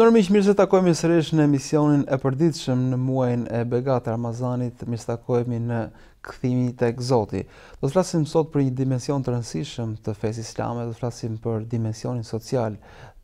Përndër miq mirë se takojmë sërish në emisionin e përditshëm në muajin e Begat Ramazanit, mi takojmë në kthimin tek Zoti. Do të flasim sot për një dimension të rëndësishëm të fesë islame, do të flasim për dimensionin social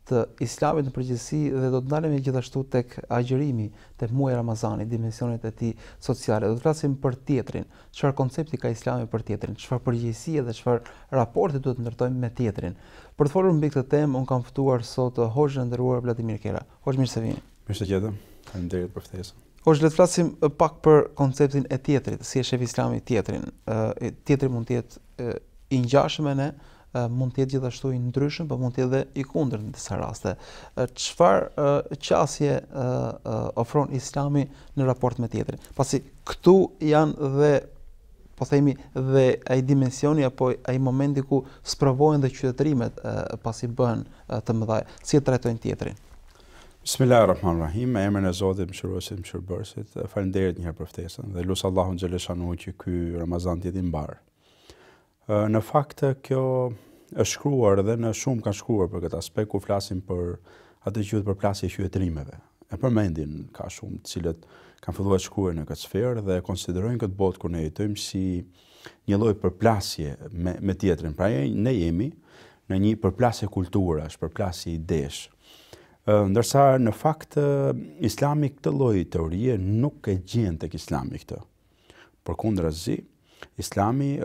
të islamit në përgjithësi dhe do të ndalemi gjithashtu tek agjërimi, tek muaji Ramazani, dimensionet e tij sociale. Do të flasim për tjetrin, çfarë koncepti ka Islami për tjetrin, çfarë përgjithësi dhe çfarë raporti duhet të ndërtojmë me tjetrin. Për të folur mbi këtë temë, unë kam ftuar sot Hoxhën e nderuar Vladimir Kera. Hoxh mirë se vini. Mirë se qeta. Faleminderit për ftesën. Hoxh, le të flasim pak për konceptin e tjetrit, si e shef Islami Ë tjetri mund të jetë i ngjashëm me ne, mund të jetë gjithashtu i ndryshëm, por mund të jetë i kundërt në disa raste. Çfarë qasje ofron Islami në raport me tjetrin? Pasi këtu janë dhe po themi dhe ai dimensioni apo ai momenti ku sprovohen dhe qytetërimet pasi bëhen të mëdha, si e trajtojnë tjetrin. Bismillahirrahmanirrahim, me emrin e Zotit mëshirues, mëshirbërësit, falënderit një herë për ftesën dhe lutsoj Allahun xhaleshanu që ky Ramazan të jetë i mbarë Në fakt kjo është shkruar dhe në shumë kanë shkruar për këtë aspekt kur flasim për atë që quhet përplasje qytetërimeve. E përmendin ka shumë të cilët kanë filluar të shkruajnë në këtë sferë dhe konsiderojnë këtë botë kur ne jetojmë si një lloj përplasje me me tjetrin. Pra ne jemi në një përplasje kulturash, përplasje idesh. Ndërsa në fakt islami këtë lloj teorie nuk e gjen tek islami këtë. Përkundrazi, Islami,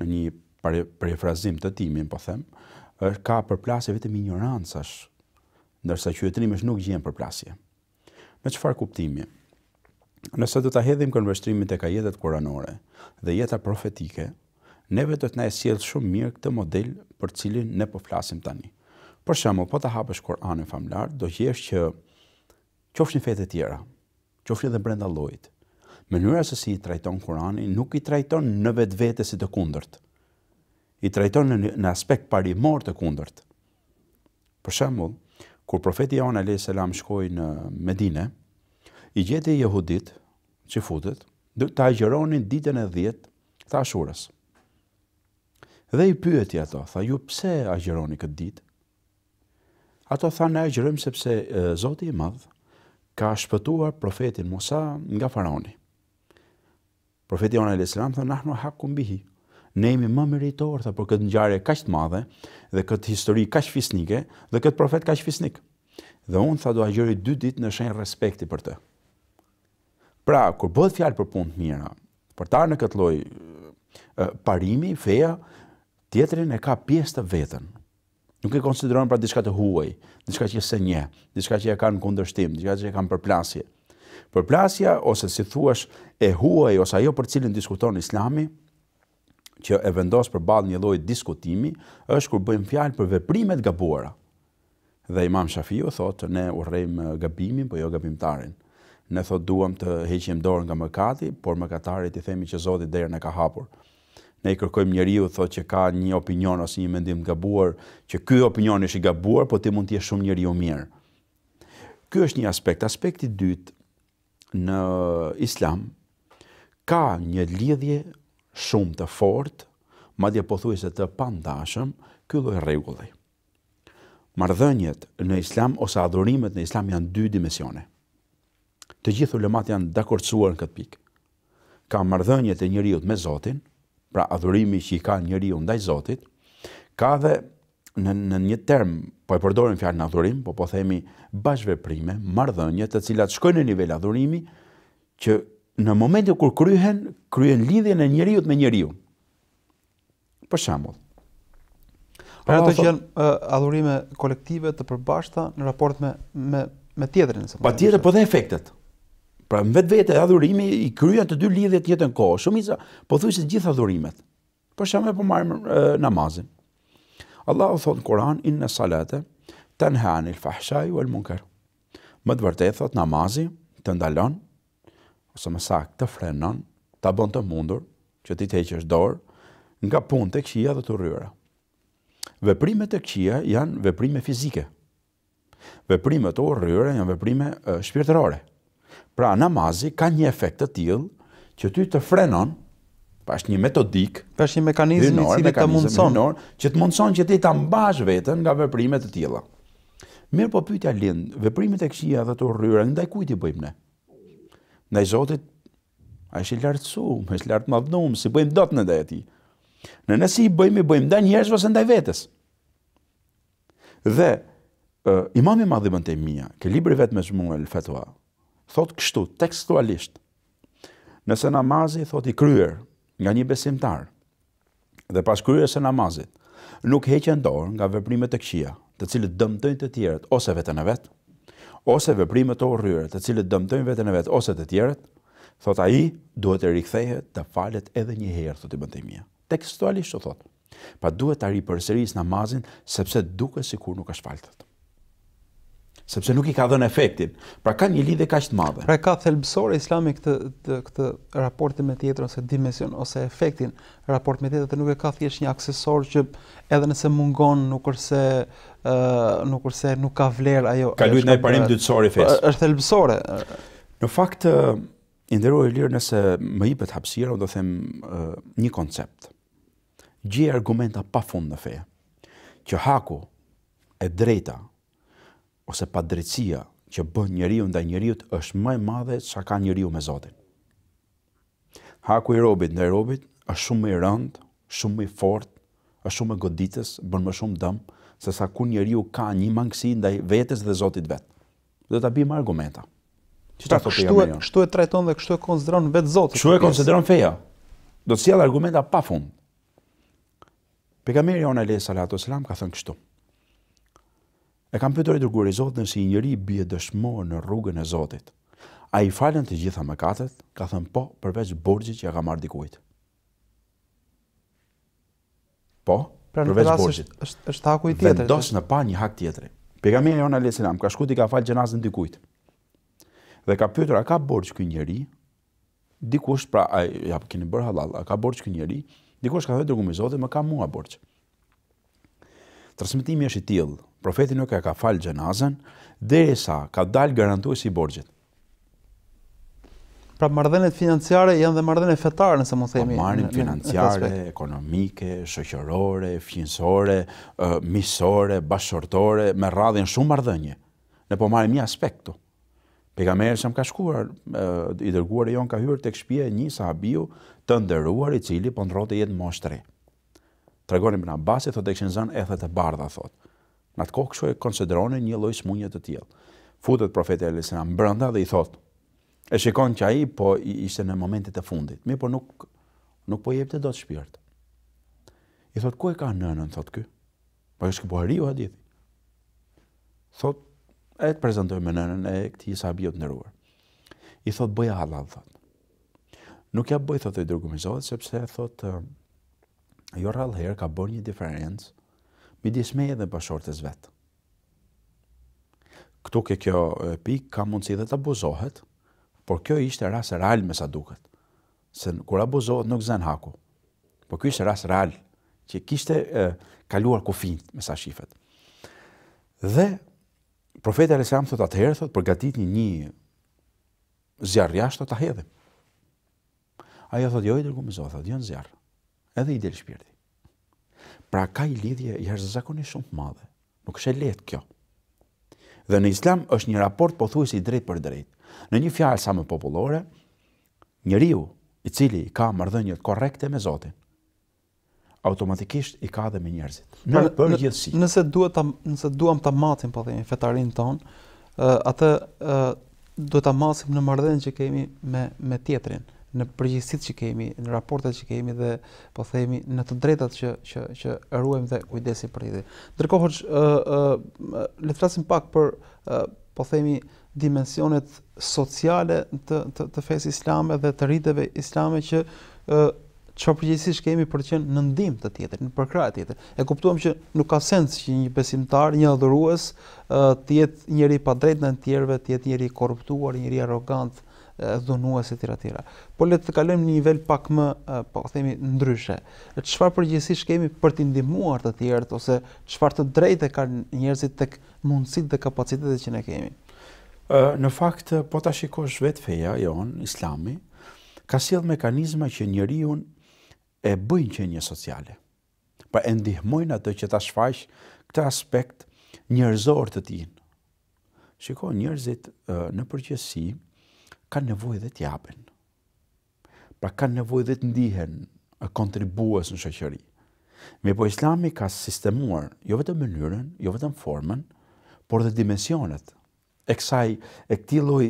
në një prefrazim të timin, po them, ka përplasje vetëm ignorancash, ndërsa qytetrim nuk gjenë përplasje. Me qëfar kuptimi? Nëse du të hedhim kënveshtrimit e ka jetet kuranore dhe jeta profetike, neve do të na e sjell shumë mirë këtë model për cilin ne po flasim tani. Për shembull, po ta hapësh Kur'anin famlar, do gjesh që qofshin fete të tjera, qofshin edhe brenda llojit, mënyra se si i trajton Kurani nuk i trajton në vetë vete si të kundërt. I trajton në në aspekt parimor të kundërt. Për shembull, kur profeti Jona alayhis salam shkoi në Medinë, i gjetë i jehudit që futët, dhe të agjeronin ditën e dhjetë të ashurës. Dhe i pyeti ato, tha ju pse agjeroni këtë ditë? Ato tha në agjerojmë sepse e, Zoti i Madhë ka shpëtuar profetin Musa nga faraoni. Profeti Jonah alayhis salam thonë nahnu hakum bihi. Ne jemi më meritorë, tha për këtë ngjarje kaq të madhe dhe këtë histori kaq fisnike dhe këtë profet kaq fisnik. Dhe un tha do gjëri dy ditë në shenjë respekti për të. Pra, kur bëhet fjalë për punë të mira, për ta në këtë lloj parimi, feja tjetërin e ka pjesë të vetën. Nuk e konsideron pra diçka të huaj, diçka që s'e nje, diçka që e kanë në kundërshtim, diçka që e kanë përplasje. Përplasja ose si thuash e huaj ose ajo për cilën diskuton Islami, që e vendos përballë një lloji diskutimi, është kur bëjmë fjalë për veprimet gabuara. Dhe Imam Shafiu thotë ne urrejm gabimin, po jo gabimtarin. Ne thot duam të heqim dorën nga mëkati, por mëkatarit i themi që Zoti derën e ka hapur. Ne i kërkojmë njeriu thotë që ka një opinion ose një mendim të gabuar, që ky opinion është i gabuar, po ti mund të jesh shumë njeriu mirë. Ky është një aspekt, aspekti dytë në islam ka një lidhje shumë të fort, ma dje po thuj se të pandashëm, këllu e regullaj. Mardhënjet në islam ose adhurimet në islam janë dy dimensione. Të gjithu ulemat janë dakorcuar në këtë pikë. Ka mardhënjet e njëriut me Zotin, pra adhurimi që i ka njëriut ndaj Zotit, ka dhe në, në një term, po e përdorim fjarë në adhurim, po po themi bashve prime, të cilat shkojnë në nivel adhurimi, që në momentin kur kryhen, kryhen lidhjen në njëriut me njëriut. Për shembull. Pra ato që janë adhurime kolektive të përbashta në raport me, me, me tjetërin. Në pa tjetër, po dhe efektet. Pra në vetë vetë adhurimi i kryhen të dy lidhje të jetën kohë. Shumisa, po thuj se gjitha adhurimet. Për shambull, po marim namazin. Allahu thot në Kur'an inë në salate tanha anil fahshai wal munkar. Më të vërtetë thot namazi të ndalon ose më saktë të frenon, ta bën të mundur që ti të heqësh dorë nga pun të këqija dhe të rryra. Veprimet e këqija janë veprime fizike. Veprimet të rryra janë veprime shpirtërore. Pra namazi ka një efekt të tillë që ty të frenon pa është një metodik, pa është një mekanizëm i cili të mundson, hynor, që të mundson që ti ta mbash veten nga veprimet të tilla. Mirë po pyetja lind, veprimet e këqija ato u rryrën ndaj kujt i bëjmë ne? Ndaj Zotit, a është i lartësuar, më është lart madhnum, si bëjmë dot në ndaj atij? Në nësi i bëjmë, i bëjmë ndaj njerëzve ose ndaj vetes. Dhe uh, Imam i Madhi bënte mia, që libri vetëm shmuar el fatwa, thotë kështu tekstualisht. Nëse namazi thotë i kryer, nga një besimtar dhe pas kryes së namazit nuk heqen dorë nga veprimet e këqija, të cilët dëmtojnë të tjerët ose veten e vet, ose veprimet e urryera, të cilët dëmtojnë veten e vet ose të tjerët, thot ai, duhet të rikthehet të falet edhe një herë thotë i Taymija. Tekstualisht u thot. Pa duhet ta ripërsëris namazin sepse duket sikur nuk është faltë sepse nuk i ka dhënë efektin. Pra ka një lidhje kaq të madhe. Pra ka thelbësore Islami këtë të, këtë raportin me tjetrën ose dimension ose efektin raport me tjetrën nuk e ka thjesht një aksesor që edhe nëse mungon nuk është ë nuk është nuk ka vlerë ajo. Ka luajtur ndaj parim dytësor i fesë. Është thelbësore. Në fakt i e lirë nëse më jepet hapësira, do të them një koncept. Gjë argumenta pafund në fe. Që haku e drejta ose pa drejtësia që bën njeriu ndaj njeriu është më e madhe sa ka njeriu me Zotin. Haku i robit ndaj robit është shumë më i rënd, shumë më i fort, është shumë më goditës, bën më shumë dëm se sa ku njeriu ka një mangësi ndaj vetes dhe Zotit vet. Do ta bëjmë argumenta. Që ta thotë Kështu e trajton dhe kështu e konsideron vet Zotin. Kështu e konsideron feja. Do të sjell argumenta pafund. Pejgamberi ona le salatu selam ka thënë kështu. E kam pëtër i dërgurë i Zotë nësi i njëri bje dëshmorë në rrugën e Zotit. A i falen të gjitha më katët, ka thënë po përveç borgjit që ja ka marrë dikujt. Po, pra përveç borgjit. Është, është haku i tjetër. në pa një hak tjetëri. Pegamia Jona Lesinam ka shkut i ka falë gjenazën dikujt. Dhe ka pëtër, a ka borgjë kë njëri, dikush, pra, a, ja, keni bërë halal, a ka borgjë kë njëri, dikush ka thënë dërgumë i Zotit, më ka mua borgjë. Transmitimi është i tjilë, profeti nuk e ka falë gjenazën, dhe e sa ka dalë garantu e si borgjit. Pra mardhenet financiare janë dhe mardhenet fetare, nëse mu themi. Pra po mardhenet financiare, ekonomike, shëqërore, fjinsore, misore, bashkërtore, me radhin shumë mardhenje. Ne po marim i aspektu. Për kam e e ka shkuar, i dërguar e jonë ka hyrë të këshpje një sahabiu të ndëruar i cili po në jetë moshtre. Tregonim në basi, thot e këshin zënë, e thët e bardha, thotë. Në atë kohë kështu e konsideronin një lloj smunje të tillë. Futet profeti Alayhis salam brenda dhe i thotë: "E shikon që ai po ishte në momentet e fundit, mirë po nuk nuk po jepte dot shpirt." I thotë: "Ku e ka nënën?" thotë ky. Po është po riu, a ditë. Thotë: "E të prezantoj me nënën e këtij sa bio të ndëruar." I thotë: "Bëj halal, Thot. Nuk ja bëj thotë dërgumizohet sepse thotë Jo rallë herë ka bërë një diferencë mi disme edhe bashortës vetë. Këtu ke kjo pikë ka mundësi dhe të abuzohet, por kjo ishte ras real me sa duket, se kur abuzohet nuk zen haku, por kjo ishte ras real, që kishte kaluar kufin me sa shifet. Dhe e Alesiam thot atëherë, thot përgatit një një zjarë jashtë të të hedhim. Ajo thot, jo i dërgu me thot, jo në zjarë, edhe i delë shpirti. Pra ka i lidhje i është zakoni shumë të madhe. Nuk është e letë kjo. Dhe në islam është një raport po thuisi drejt për drejt. Në një fjalë sa më popullore, një riu i cili ka mërdhënjët korekte me Zotin, automatikisht i ka dhe me njerëzit. Në pra, përgjithësi. Nëse duham të matim, po thejmë, fetarin ton, atë duhet të matim në mërdhënjë që kemi me tjetrin në përgjithësit që kemi, në raportet që kemi dhe po themi në të drejtat që, që, që eruem dhe kujdesi për jithi. Ndërkohë që uh, uh, letrasim pak për uh, po themi dimensionet sociale të, të, të fesë islame dhe të rriteve islame që uh, që përgjithësit që kemi për që në ndim të tjetër, në përkrat të tjetër. E kuptuam që nuk ka sens që një besimtar, një adhërues, tjetë njëri pa drejt në tjerve, tjetë njëri korruptuar, njëri arrogant, dhunues etj etj. Po le të kalojmë në një nivel pak më, po themi, ndryshe. Çfarë përgjegjësisht kemi për të ndihmuar të tjerët ose çfarë të drejtë kanë njerëzit tek mundësitë dhe kapacitetet që ne kemi? Ë në fakt po ta shikosh vetë feja jon, Islami ka sjell mekanizma që njeriu e bëjnë që një sociale. Pa e ndihmojnë atë që ta shfaq këtë aspekt njerëzor të tij. Shikoj njerëzit në përgjithësi, ka nevojë dhe t'japen. Pra kanë nevojë dhe t'ndihen, e kontribuës në shëqëri. Me po islami ka sistemuar, jo vetë mënyrën, jo vetë formën, por dhe dimensionet, e kësaj, e këti loj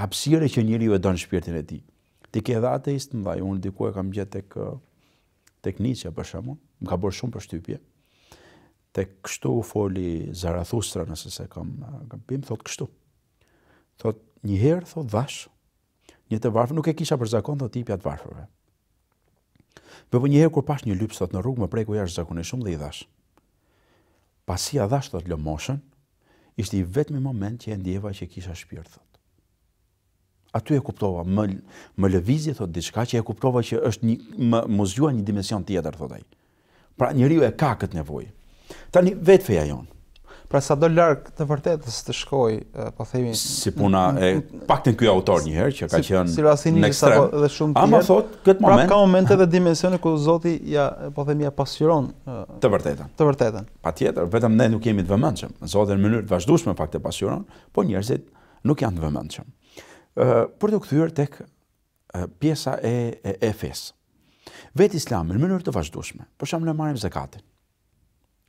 hapsire që njëri ju e donë shpirtin e ti. Ti ke edhe ateist, më dhaj, unë diku e kam gjetë tek, tek për shumë, më ka bërë shumë për shtypje, të kështu u foli Zarathustra, nëse se kam, pimë, thot kështu. Thot, njëherë, thot, dhashë, një të varfër, nuk e kisha për zakon të tipja të varfërve. Për një herë kur pash një lypë sot në rrugë, më prej jashtë jash zakon e shumë dhe i dhash. Pasia dhash, thot lëmoshën, ishte i vetëmi moment që e ndjeva që kisha shpirë, thot. Aty e kuptova, më, lëvizje, thot, diçka që e kuptova që është një, më, më një dimension tjetër, thot aj. Pra njëri e ka këtë nevoj. Tani, vetë feja jonë. Pra sa do larg të vërtetës të shkoj, po themi si puna e paktën ky autor një herë që ka qenë si rasti një sa po dhe shumë tjetër. Ama thot, këtë pra, moment ka momente dhe dimensione ku Zoti ja po themi ja pasuron të vërtetën. Të vërtetën. Patjetër, vetëm ne nuk jemi të vëmendshëm. Zoti në mënyrë të vazhdueshme pak të pasuron, po njerëzit nuk janë të vëmendshëm. Ë për të kthyer tek pjesa e Efes. Vet Islami në mënyrë të vazhdueshme. Për shembull, marrim zakatin.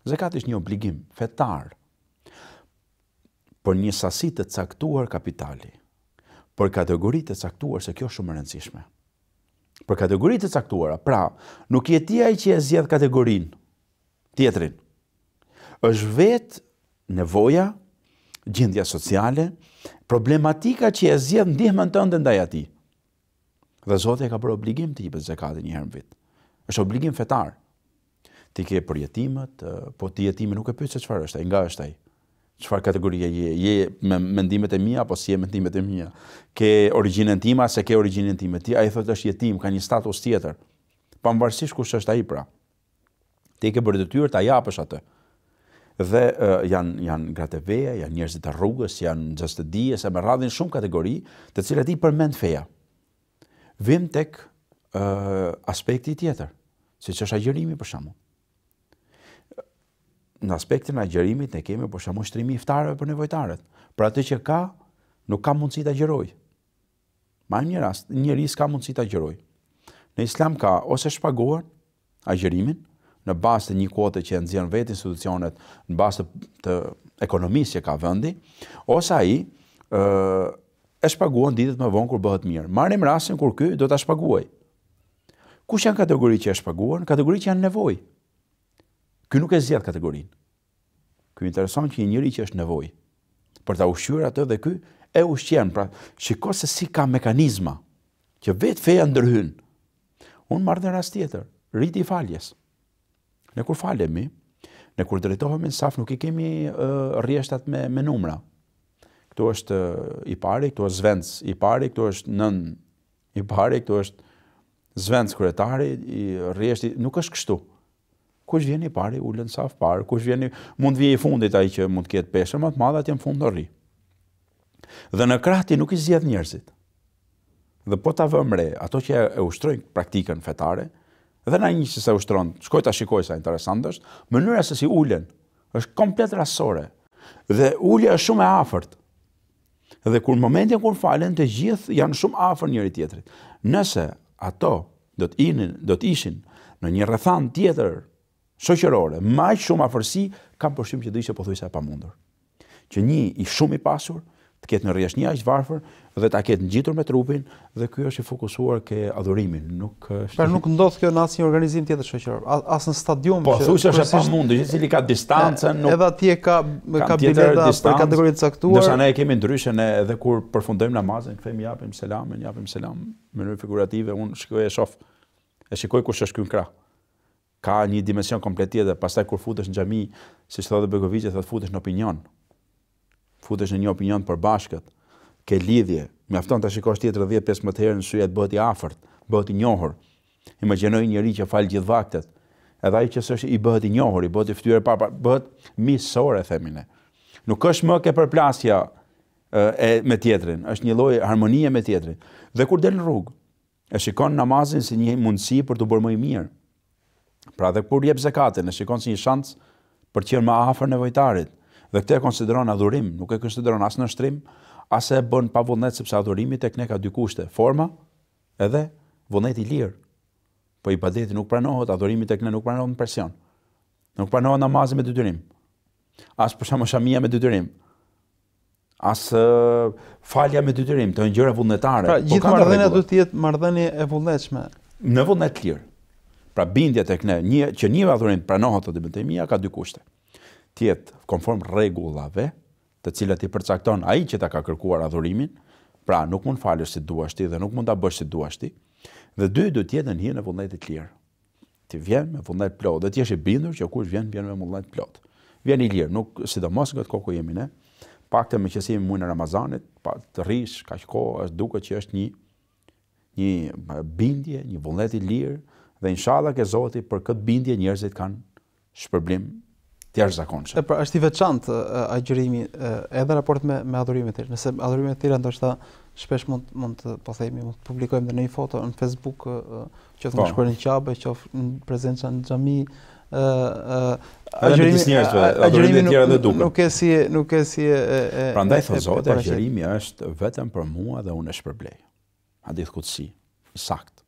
Zakati është një obligim fetar për një sasi të caktuar kapitali, për kategoritë të caktuar, se kjo shumë rëndësishme. Për kategoritë të caktuar, pra, nuk jeti ai që e zgjedh kategorinë tjetrin. Është vetë nevoja, gjendja sociale, problematika që e zgjedh ndihmën tënde ndaj atij. Dhe Zoti ka për obligim të për zakatin një herë në vit. Është obligim fetar. Ti ke për jetimet, po ti jetimi nuk e pyet se çfarë është ai, nga është ai çfarë kategorie je? Je me mendimet e mia apo si je me mendimet e mia? Ke origjinën time se ke origjinën time? Ti ai thotë është jetim, ka një status tjetër. Pavarësisht kush është ai pra. Ti ke bërë detyrë ta japësh atë. Dhe uh, janë janë gratë veja, janë njerëzit rrugës, janë xhastë dije se me radhin shumë kategori, të cilat i përmend feja. Vim tek uh, aspekti tjetër, siç është agjërimi për shembull në aspektin e agjerimit ne kemi për po shkakun shtrimi i për nevojtarët. Për atë që ka, nuk ka mundësi ta gjeroj. Ma një rast, një risk ka mundësi ta gjeroj. Në Islam ka ose shpaguar agjerimin në bazë të një kuote që nxjerr vetë institucionet në bazë të ekonomisë që ka vendi, ose ai ë e shpaguan ditët më vonë kur bëhet mirë. Marrim rastin kur ky do ta shpaguaj. Kush janë kategoritë që e shpaguan? Kategoritë që janë nevojë. Ky nuk e zgjat kategorinë. Ky intereson që një njëri që është nevojë për ta ushqyer atë dhe ky e ushqen. Pra, shikoj se si ka mekanizma që vetë feja ndërhyn. Unë marrë në rast tjetër, rriti i faljes. Ne kur falemi, ne kur drejtohemi në saf nuk i kemi uh, rrjeshtat me me numra. Ktu është uh, i pari, ktu është Zvenc, i pari, ktu është nën i pari, ktu është Zvenc kryetari i rrjeshti, nuk është kështu kush vjen i pari ulën saf parë, kush vjen mund vjen i fundit ai që mund të ketë peshë më të madhe atë në fund rri. Dhe në krahti nuk i zgjat njerëzit. Dhe po ta vëmë re ato që e ushtrojnë praktikën fetare, dhe na një që se ushtron, shkoj ta shikoj sa interesant është, mënyra se si ulen është komplet rasore. Dhe ulja është shumë e afërt. Dhe kur momentin kur falen të gjithë janë shumë afër njëri tjetrit. Nëse ato do të inin, do të ishin në një rrethant tjetër shoqërore, më aq shumë afërsi kam përshtym që do ishte pothuajse e pamundur. Që një i shumë i pasur të ketë në rrjesh një aq varfër dhe ta ketë ngjitur me trupin dhe ky është i fokusuar ke adhurimin, nuk është. Pra nuk ndodh kjo në asnjë organizim tjetër shoqëror, as në stadium po, që është e pamundur, që cili ka distancën, nuk. Edhe atje ka ka bileta për kategori të caktuar. Ndërsa ne e kemi ndryshën edhe kur përfundojmë namazin, kthehemi japim selamën, japim selam në mënyrë figurative, unë shikoj e shoh. E shikoj kush është këtu në krah ka një dimension komplet tjetër. Pastaj kur futesh në xhami, siç thotë Begoviçi, thotë futesh në opinion. Futesh në një opinion për bashkët, ke lidhje, mjafton ta shikosh tjetër 10-15 herë në të bëhet i afërt, bëhet i njohur. Imagjinoj njëri që fal gjithë vaktet, edhe ai që s'është i bëhet i njohur, i bëhet i ftyrë pa bëhet miqësorë themi ne. Nuk është më ke përplasja e me tjetrin, është një lloj harmonie me tjetrin. Dhe kur del në rrugë, e shikon namazin si një mundësi për të bërë më i mirë. Pra dhe kur jep zakatin, në shikon si një shans për të qenë më afër nevojtarit. Dhe këtë e konsideron adhurim, nuk e konsideron as në shtrim, as e bën pa vullnet sepse adhurimi tek ne ka dy kushte, forma edhe vullneti i lirë. Po ibadeti nuk pranohet, adhurimi tek ne nuk pranohet në presion. Nuk pranohet namazi me detyrim. As për shkak shamia me detyrim. As falja me detyrim, të gjëra vullnetare. Pra, po gjithë marrëdhënia duhet të e vullnetshme. Në vullnet lirë pra bindja tek ne, një që një adhurim pranohet te Ibn Taymija ka dy kushte. Tjetë konform rregullave, të cilat i përcakton ai që ta ka kërkuar adhurimin, pra nuk mund falësh si duash ti dhe nuk mund ta bësh si duash ti. Dhe dy do të jetë në hijen e vullnetit lirë. Ti vjen me vullnet plot, dhe ti jesh i bindur që kush vjen me vullnet plot. Vjen i lirë, nuk sidomos nga koku jemi ne, pakte me që si jemi muajin e Ramazanit, pa të rrish kaq kohë, është duket që është një një bindje, një vullnet i lirë, dhe inshallah ke Zoti për këtë bindje njerëzit kanë shpërblim të jashtëzakonshëm. Po pra, është i veçantë agjërimi edhe raport me me adhurimet e tjera. Nëse adhurimet e tjera ndoshta shpesh mund mund të po themi mund të publikojmë në një foto në Facebook që të po. shkruan në qabe, që në prezencë në xhami, ë agjërimi njerëzve, agjërimi të tjera dhe duken. Nuk e si nuk e si e Prandaj thon Zoti, agjërimi është vetëm për mua dhe unë e shpërblej. Hadith kutsi, sakt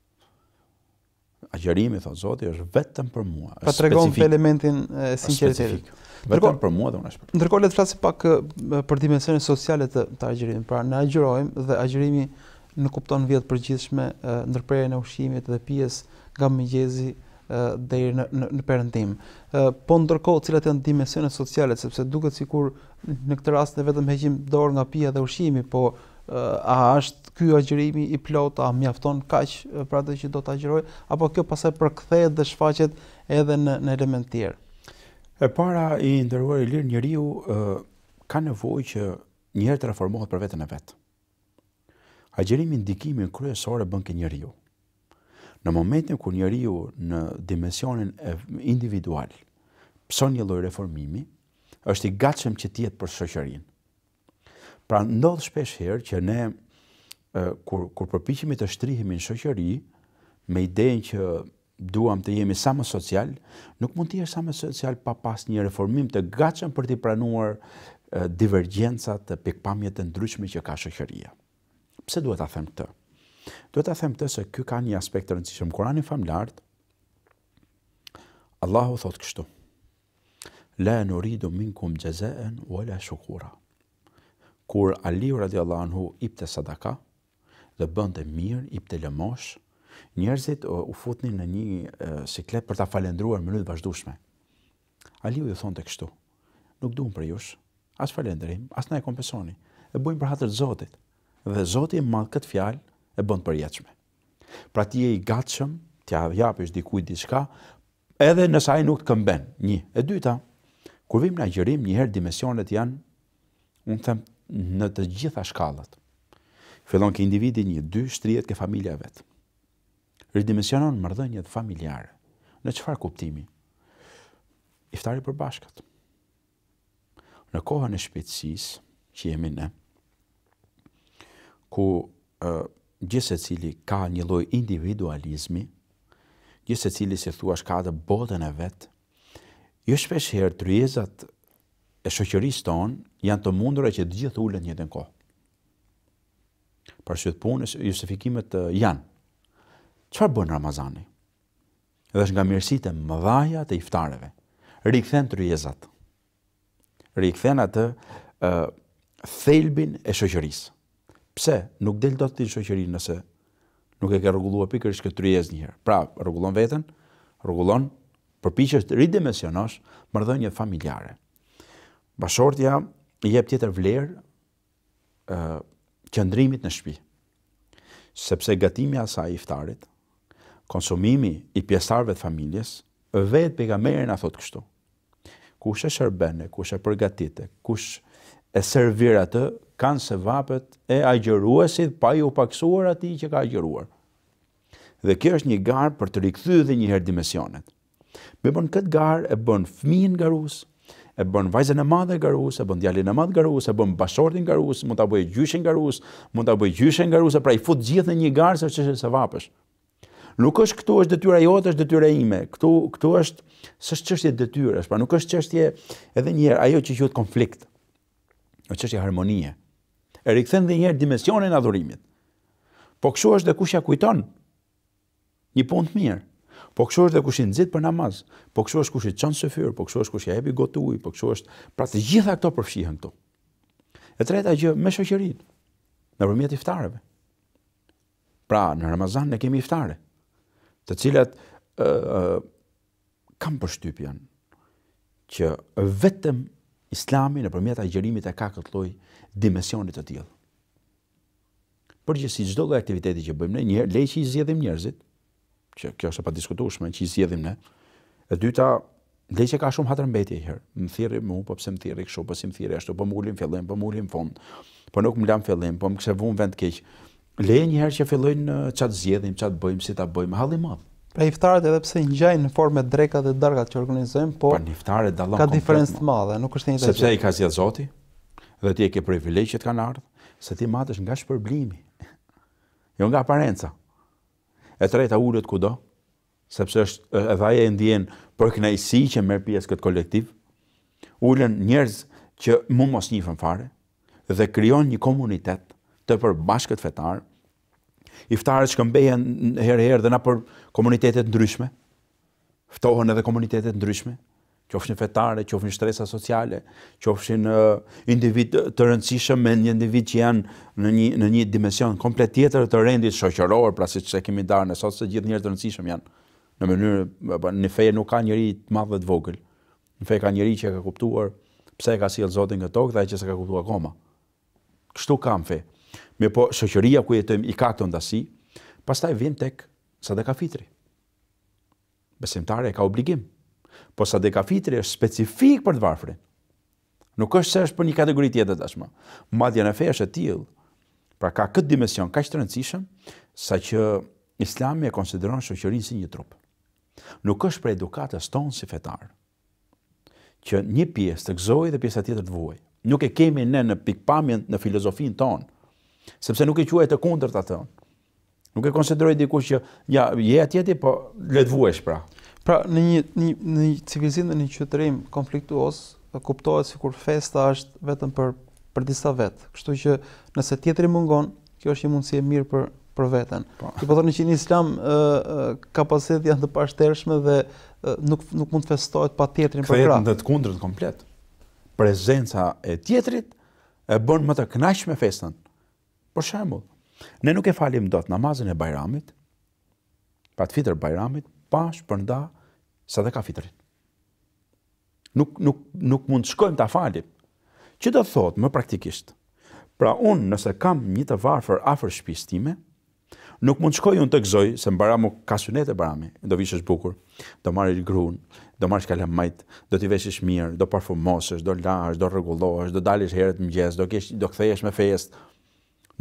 agjerimi, thotë Zoti, është vetëm për mua. Pa tregon për elementin e sinqeritetit. Vetëm për mua dhe unë është për. Ndërkohë le të flasim pak për dimensionin sociale të, të agjerimit. Pra ne agjerojmë dhe agjerimi në kupton vjet përgjithshme ndërprerjen e ushqimit dhe pijes nga më deri në i në perëndim. Po ndërkohë cilat janë dimensionet sociale sepse duket sikur në këtë rast ne vetëm heqim dorë nga pija dhe ushqimi, po a është ky agjërimi i plotë a mjafton kaq për atë që do të agjëroj apo kjo pasaj përkthehet dhe shfaqet edhe në në element të tjerë. E para i ndërruar i lirë njeriu ka nevojë që një herë të reformohet për veten e vet. Agjërimi ndikimin kryesor e bën ke njeriu. Në momentin kur njeriu në dimensionin e individual pson një lloj reformimi, është i gatshëm që të jetë për shoqërinë. Pra ndodh shpesh herë që ne kur kur përpiqemi të shtrihemi në shoqëri me idenë që duam të jemi sa më social, nuk mund të jesh sa më social pa pas një reformim të gatshëm për të pranuar të pikpamjet e ndryshme që ka shoqëria. Pse duhet ta them këtë? Duhet ta them këtë se ky ka një aspekt të rëndësishëm Kurani famlart. Allahu thot kështu. La nuridu minkum jazaan wala shukura. Kur Ali radiallahu anhu ipte sadaka, dhe bënte mirë i lëmosh, njerëzit u futnin në një siklet për ta falendruar në mënyrë vazhdushme. vazhdueshme. Aliu i thonte kështu: "Nuk duam për jush as falendrim, as na e kompensoni. E bëjmë për hatër të Zotit." Dhe Zoti e madhë këtë fjalë e bën të jetëshme. Pra ti je i gatshëm t'i japësh dikujt diçka, edhe nëse ai nuk të këmben. Një, e dyta, kur vim në agjërim, një herë dimensionet janë un them në të gjitha shkallët fillon ke individi një dy shtrihet ke familja vet. Ridimensionon marrëdhëniet familjare. Në çfarë kuptimi? Iftari përbashkët. Në kohën e shpejtësisë që jemi ne, ku ë gjithë secili ka një lloj individualizmi, gjithë secili si thua ka të botën e vet, jo shpesh herë tryezat e shoqërisë tonë janë të mundura që të gjithë ulen në njëtën kohë për parasysh punës, justifikimet janë. Çfarë bën Ramazani? Dhe është nga mirësitë e mëdhaja të iftareve. të tryezat. Rikëthen atë ë uh, thelbin e shoqërisë. Pse nuk del dot ti në shoqëri nëse nuk e ke rregulluar pikërisht këtë tryezë një herë? Pra, rregullon veten, rregullon përpiqesh të ridimensionosh një familjare. Bashortja i jep tjetër vlerë ë uh, qëndrimit në shtëpi. Sepse gatimi i asaj iftarit, konsumimi i pjesëtarëve të familjes, vetë pejgamberi na thot kështu. Kush e shërben, kush e përgatitë, kush e servir atë, kanë se vapët e agjëruesit pa ju paksuar atij që ka agjëruar. Dhe kjo është një garë për të rikthy dhe njëherë dimensionet. Me bënë këtë garë e bën nga garus, e bën vajzën e madhe garuse, e bën djalin e madh garuse, e bën bashortin garuse, mund ta bëj gjyshin garuse, mund ta bëj gjyshen garuse, pra i fut gjithë në një garë se ç'është se vapësh. Nuk është këtu është detyra jote, është detyra ime. Ktu, këtu është s'është çështje detyrash, pra nuk është çështje edhe një herë ajo që quhet konflikt. Është çështje harmonie. E rikthem edhe një herë dimensionin e adhurimit. Po kush është dhe kush ja kujton? Një punë mirë. Po kështu është dhe kush i nxit për namaz, po kështu është kush i çon syfyr, po kështu është kush i hapi gotë ujë, po kështu është, pra të gjitha këto përfshihen këtu. E treta gjë me shoqërinë, nëpërmjet iftareve. Pra në Ramazan ne kemi iftare, të cilat ë uh, uh, kanë përshtypjen që vetëm Islami nëpërmjet agjërimit e ka këtë lloj dimensioni të tillë. Përgjithsisht çdo lloj aktiviteti që bëjmë ne, një leçi i zgjedhim njerëzit, që kjo është e diskutushme, që i zjedhim ne. E dyta, leqja ka shumë e herë. Më thirrë mu, po pse më thirrë kështu, po si më thirrë ashtu, po më ullim fillim, po më ullim fund. Po nuk më lam fillim, po më kse vum vend keq. Le një herë që fillojnë çat zjedhim, çat bëjmë, si ta bëjmë, halli më. Pra iftarët edhe pse ngjajnë në formë dreka dhe darka që organizojmë, po Pra iftarët dallon ka diferencë të madhe, nuk është një gjë. Sepse i ka zgjedh Zoti dhe ti e ke privilegjet kanë ardhur, se ti matesh nga shpërblimi. Jo nga aparenca e treta ulet kudo, sepse është edhe e ndjenë për kënajsi që merë pjesë këtë kolektiv, ulen njerëz që mu mos njifën fare, dhe kryon një komunitet të për bashkët fetar, iftarët që këmbejen herë herë dhe na për komunitetet ndryshme, ftohën edhe komunitetet ndryshme, qofshin fetare, qofshin stresa sociale, qofshin uh, individ të rëndësishëm me një individ që janë në një në një dimension komplet tjetër të rendit shoqëror, pra siç e kemi darë ne sot se gjithë njerëzit të rëndësishëm janë në mënyrë po, në fe nuk ka njerëz të madh dhe të vogël. Në fe ka njerëz që e ka kuptuar pse e ka sjell Zoti nga tokë dhe ai që s'e ka kuptuar akoma. Kështu kam fe. Me po shoqëria ku jetojmë i ka të ndasi, pastaj vjen tek sadaka fitri. Besimtari e ka obligim po sa deka fitri është specifik për të varfrin. Nuk është se është për një kategori tjetër tashmë. Madje në është e tillë, pra ka këtë dimension kaq të rëndësishëm sa që Islami e konsideron shoqërinë si një trup. Nuk është për edukatën tonë si fetar. Që një pjesë të gëzoi dhe pjesa tjetër të vuajë. Nuk e kemi ne në pikpamjen në filozofinë tonë, sepse nuk e quaj të kundërt atë. Nuk e konsideroj dikush që ja je atje ti po le të vuajsh pra. Pra në një në një civilizim në një qytetërim konfliktuos, kuptohet sikur festa është vetëm për për disa vet. Kështu që nëse tjetri mungon, kjo është një mundësi e mirë për për veten. Ti po. po thonë që në Islam ë kapacitetet janë të pashtershme dhe e, nuk nuk mund të festohet pa tjetrin për krah. Kthehet pra. në të kundërt komplet. Prezenca e tjetrit e bën më të kënaqshme festën. Për shembull, ne nuk e falim dot namazin e Bajramit, pa të fitër Bajramit, pa shpërnda sa dhe ka fitrin. Nuk, nuk, nuk mund të shkojmë të afalim. Që do thotë më praktikisht, pra unë nëse kam një të varfër afër shpistime, nuk mund të shkojmë unë të gëzoj, se më baramu kasunet e barami, do vishës bukur, do i grunë, do marrë shkallë majtë, do t'i veshë shmirë, do parfumosës, do lashë, do regullohës, do dalish herët më gjesë, do, do këthejesh me fejesë.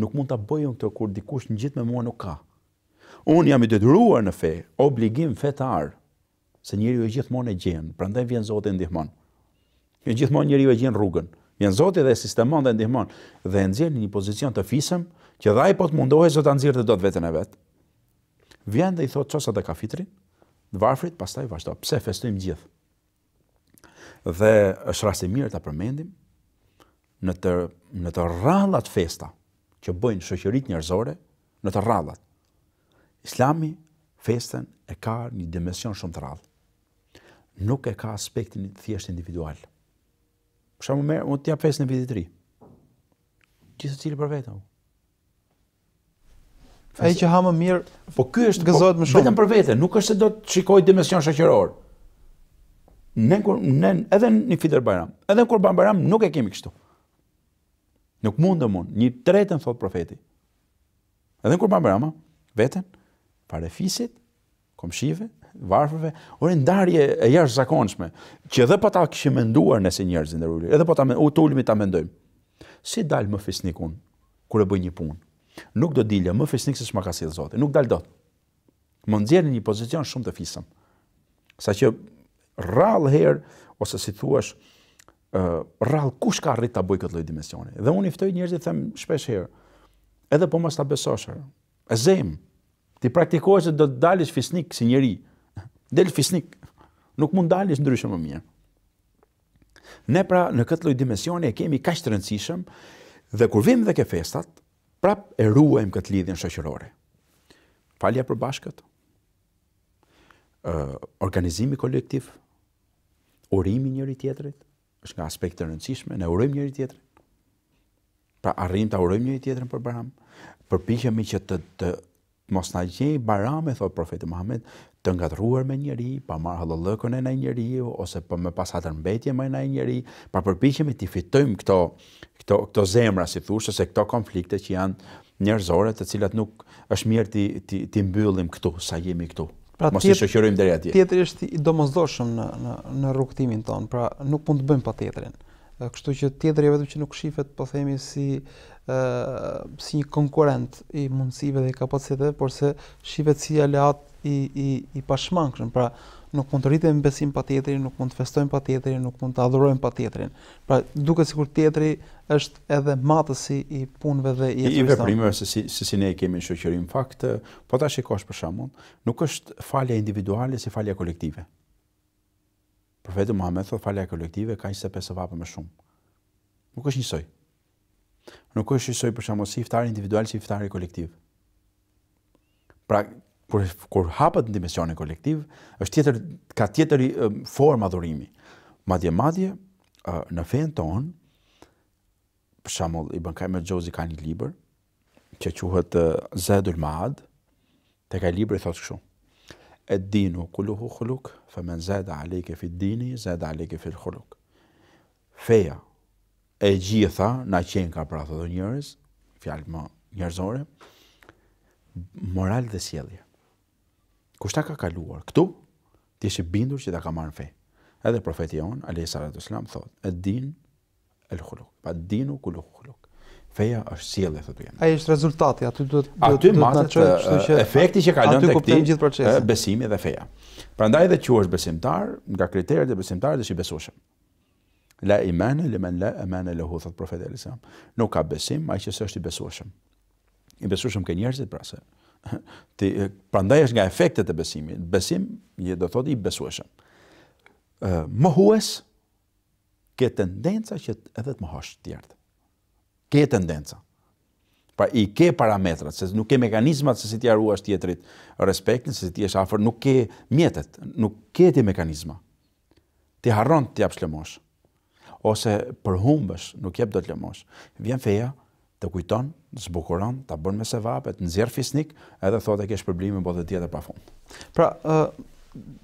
Nuk mund t'a bëjën të kur dikush në gjithë me mua nuk ka. Mm -hmm unë jam i detyruar në fe, obligim fetar, se njëri ju e gjithmon e gjenë, prandaj vjen Zotë e ndihmon. e gjithmon njëri ju e gjenë rrugën, vjen Zotë dhe sistemon dhe ndihmon, dhe e nëzirë një pozicion të fisëm, që dhaj po të mundohi Zotë a nëzirë dhe do të vetën e vetë. Vjen dhe i thotë qësa dhe ka fitrin, dhe varfrit, pastaj vazhdo, pse festojmë gjithë. Dhe është rasti mirë të përmendim, në të, në të festa, që bëjnë shëqërit njërzore, në të rallat, Islami, festen, e ka një dimension shumë të radhë. Nuk e ka aspektin të thjesht individual. Për shumë me, unë të jam fest në vidit të ri. Gjithë të cili për vetë, E që ha më mirë, po ky është gëzot po më shumë. Vetëm për veten, nuk është se do të shikoj dimension shakjerorë. Ne, ne, edhe një fitër bajram, edhe në kur banë bajram, nuk e kemi kështu. Nuk mund dhe një tretën, thotë profeti. Edhe në kur banë bajram, veten, fisit, komshive, varfëve, orë ndarje e jashtë zakonshme, që edhe po ta këshim menduar nëse njerëzit në rullit, edhe po ta u të ta mendojmë. Si dal më fisnikun, kur e bëj një punë? Nuk do dilja më fisnik se shma ka si dhe zote, nuk dal dot. Më ndjerë një pozicion shumë të fisëm. Sa që rralë herë, ose si thuash, rralë kush ka rritë ta bëj këtë lojtë dimensioni. Dhe unë iftoj njerëzit, them shpesh herë, edhe po mas ta besoshërë, e zemë, Ti praktikohesh se do të dalësh fisnik si njeri. Del fisnik. Nuk mund dalësh ndryshe më mirë. Ne pra në këtë lloj dimensioni e kemi kaq të rëndësishëm dhe kur vim dhe ke festat, prap e ruajmë këtë lidhje shoqërore. Falja për bashkët. Ë uh, organizimi kolektiv, urimi njëri tjetrit është nga aspekti rëndësishme. rëndësishëm, ne urojmë njëri tjetrit. Pra arrim ta urojmë njëri tjetrin për Bram, përpiqemi që të të mos na gjej barame, thot profeti Muhammed të ngatruar me njëri, pa marr hallollëkën e ndaj njeriu ose pa më pas atë mbetje me ndaj njëri, pa përpiqje me të fitojmë këto këto këto zemra si thosh ose këto konflikte që janë njerëzore të cilat nuk është mirë ti ti ti mbyllim këtu sa jemi këtu. Pra mos i shoqërojmë deri atje. Tjetri është i domosdoshëm në në në rrugtimin ton, pra nuk mund të bëjmë patjetrin kështu që tjetër e vetëm që nuk shifet, po themi si uh, si një konkurent i mundësive dhe i kapacitetëve, por se shifet si aleat i, i, i pashmangshëm, pra nuk mund të rritem besim pa tjetërin, nuk mund të festojmë pa tjetërin, nuk mund të adhurojmë pa tjetërin. Pra duke sikur tjetëri është edhe matësi i punëve dhe i jetës. I veprimëve se, si, se si ne kemi në shëqërim fakt, po ta shikosh për shamun, nuk është falja individuale si falja kolektive. Profeti Muhammed thot falja kolektive ka 25 vapa më shumë. Nuk është njësoj. Nuk është njësoj për shkak të iftar individual si iftari kolektiv. Pra kur kur hapet në dimensionin kolektiv, është tjetër ka tjetër formë adhurimi. Madje madje në fen ton, për shembull i bën kamer Xhozi kanë një libër që quhet Zadul Maad, tek ai libri thotë kështu ed-dinu kulluhu khuluk, fa men zada alejke fi dini, zada alejke fi l-khuluk. Feja e gjitha, na qenë ka pra thëdo njërës, fjallë më njërzore, moral dhe sjellje. Kushta ka kaluar? Këtu, ti ishi bindur që ta ka marrë fej. Edhe profeti on, alej salatu sëlam, thot, ed-din el-khuluk, pa dinu kulluhu khuluk feja është të thotë jemi. Ai është rezultati, aty duhet në duhet të çojë, kështu që efekti që kalon tek ti gjithë procesin. Besimi dhe feja. Prandaj edhe është besimtar nga kriteret e besimtarit është i besueshëm. La iman liman la aman lahu thot profeti Islam. Nuk ka besim ai që është i besueshëm. I besueshëm ke njerëzit pra se prandaj është nga efektet e besimit. Besim je do thotë i besueshëm. Ë mohues ke tendenca që edhe të mohosh të tjerë ke tendenca. Pra i ke parametrat, se nuk ke mekanizmat se si ti arruash tjetrit respektin, se si ti je afër, nuk ke mjetet, nuk ke ti mekanizma. Ti harron ti apsh lëmosh. Ose për humbësh, nuk jep dot lëmosh. Vjen feja, të kujton, të zbukuron, ta bën me sevapet, nxjerr fisnik, edhe thotë ke shpërblim apo të tjetër pafund. Pra,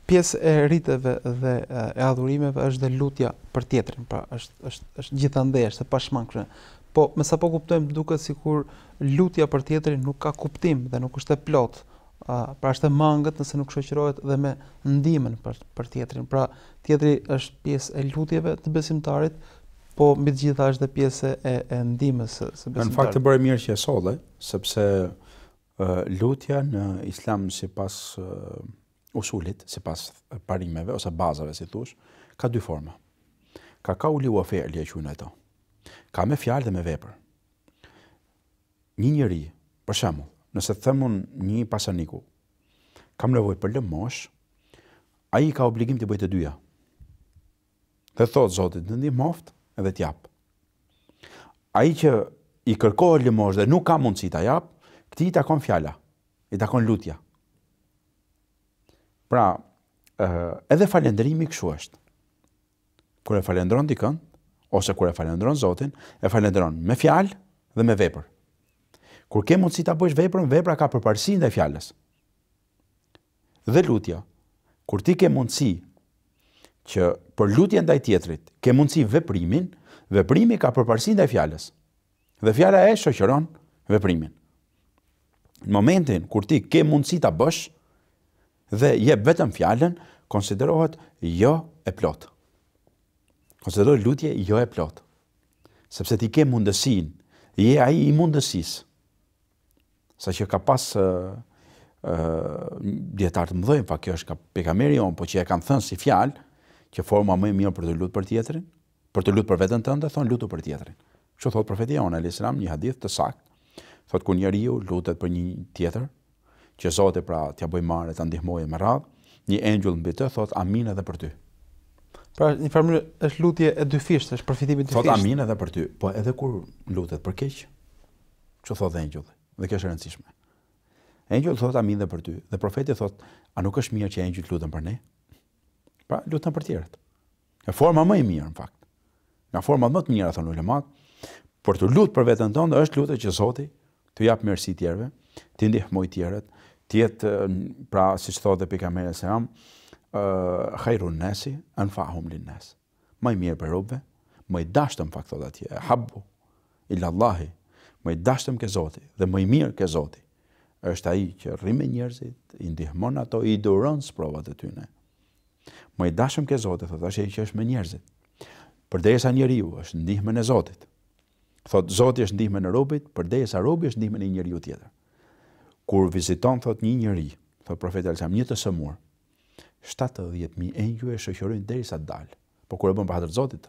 pjesë e riteve dhe e adhurimeve është dhe lutja për tjetrin, pra është është është gjithandej është pashmangshme. Po, me sa po kuptojmë duke si kur lutja për tjetëri nuk ka kuptim dhe nuk është e plot, a, pra është e mangët nëse nuk shëqirojt dhe me ndimen për, për tjetërin. Pra, tjetëri është pjesë e lutjeve të besimtarit, po mbi të gjitha është dhe pjesë e, e ndimës së besimtarit. Në fakt të bërë mirë që e sole, sepse uh, lutja në islam si pas uh, usulit, si pas parimeve ose bazave, si thush, ka dy forma. Ka ka u liwa fejlë e që në e to, ka me fjalë dhe me vepër. Një njeri, për shembull, nëse themun një pasaniku, kam nevojë për lëmosh, ai ka obligim të bëjë të dyja. Dhe thot Zoti, të ndihmoft edhe të jap. Ai që i kërkohet lëmosh dhe nuk ka mundësi ta jap, këti i takon fjala, i takon lutja. Pra, edhe falendrimi këshu është. Kur e falendron dikën, ose kur e falendron Zotin, e falendron me fjalë dhe me vepër. Kur ke mundësi ta bësh veprën, vepra ka përparësi ndaj fjalës. Dhe lutja, kur ti ke mundësi që për lutjen ndaj tjetrit, ke mundësi veprimin, veprimi ka përparësi ndaj fjalës. Dhe fjala e shoqëron veprimin. Në momentin kur ti ke mundësi ta bësh dhe jep vetëm fjalën, konsiderohet jo e plotë. Konsideroj lutje jo e plot. Sepse ti ke mundësin, je aji i mundësis. Sa që ka pas ë uh, djetarë të mëdhojnë, fa kjo është ka pekameri on, po që e kanë thënë si fjalë, që forma më e mirë për të lutë për tjetërin, për të lutë për vetën të thon thonë për tjetërin. Ço thotë profetë e onë, e një hadith të sakë, thotë ku njeriu ju lutët për një tjetër, që zote pra tja bëjmare të ndihmojë me radhë, një engjull në bitë, thot amin edhe për ty. Pra, në farë mënyrë është lutje e dyfishtë, është përfitimi dyfishtë. Thot amin edhe për ty, po edhe kur lutet për keq, që thot engjëlli. Dhe kjo është e rëndësishme. Engjëlli thot amin edhe për ty, dhe profeti thot, a nuk është mirë që engjëlli lutën për ne? Pra, lutën për tjerët. Në forma më e mirë në fakt. Në forma më të mira thonë ulemat, për të lutur për veten tonë është lutja që Zoti të jap mërësi tjerëve, të ndihmojë të tjerët, të jetë pra siç thotë pejgamberi sa më, khairun nasi anfa'hum lin nas. Më i mirë për robve, më i dashur fakt thotë atje, habbu ila Allah. Më i dashur ke Zoti dhe më i mirë ke Zoti është ai që rri me njerëzit, i ndihmon ato, i duron provat e tyre. Më i dashur ke Zoti thotë ashi që është me njerëzit. Përderisa njeriu është ndihmën e Zotit. Thotë Zoti është ndihmën e robit, përderisa robi është ndihmë në njeriu tjetër. Kur viziton thotë një njerëj, thotë profeti Alsam një të sëmur, 70.000 engjë e shoqërojnë derisa të dalë. Po kur e bën për hatër Zotit?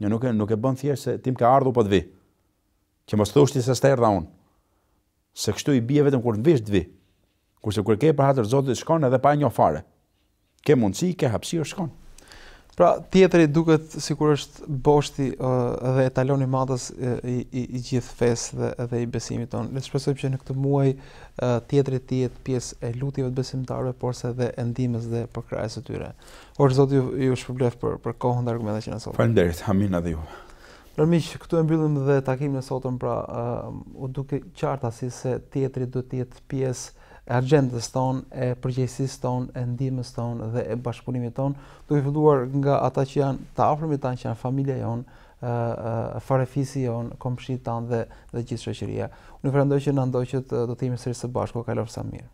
Jo nuk e nuk e bën thjesht se tim ka ardhu po të vi. Që mos së ti se dha unë Se kështu i bie vetëm kur të vish të vi. Kurse kur ke për hatër Zotit shkon edhe pa një fare. Ke mundësi, ke hapësirë, shkon. Pra, tjetëri duket sikur është boshti uh, dhe etaloni i madhës i, i, i gjithë fesë dhe edhe i besimit tonë. Le të shpresojmë që në këtë muaj tjetëri uh, tjetë të pjesë e lutjeve të besimtarëve, por se edhe e ndihmës dhe për krahasë të tyre. O Zoti ju, ju shpëlbef për për kohën dhe argumentet që na sot. Faleminderit, amin dhe ju. Për këtu e mbyllim dhe takimin e sotëm, pra uh, u duke qarta si se tjetëri do të jetë pjesë e argjendës ton, e përgjegjësisë ton, e ndihmës ton dhe e bashkëpunimit ton, duke filluar nga ata që janë të afërmit tanë që janë familja jonë, ë farefisi jon, komshit tan dhe dhe gjithë shoqëria. Unë ju falenderoj që na ndoqët do të jemi sërish së bashku, kalofsa mirë.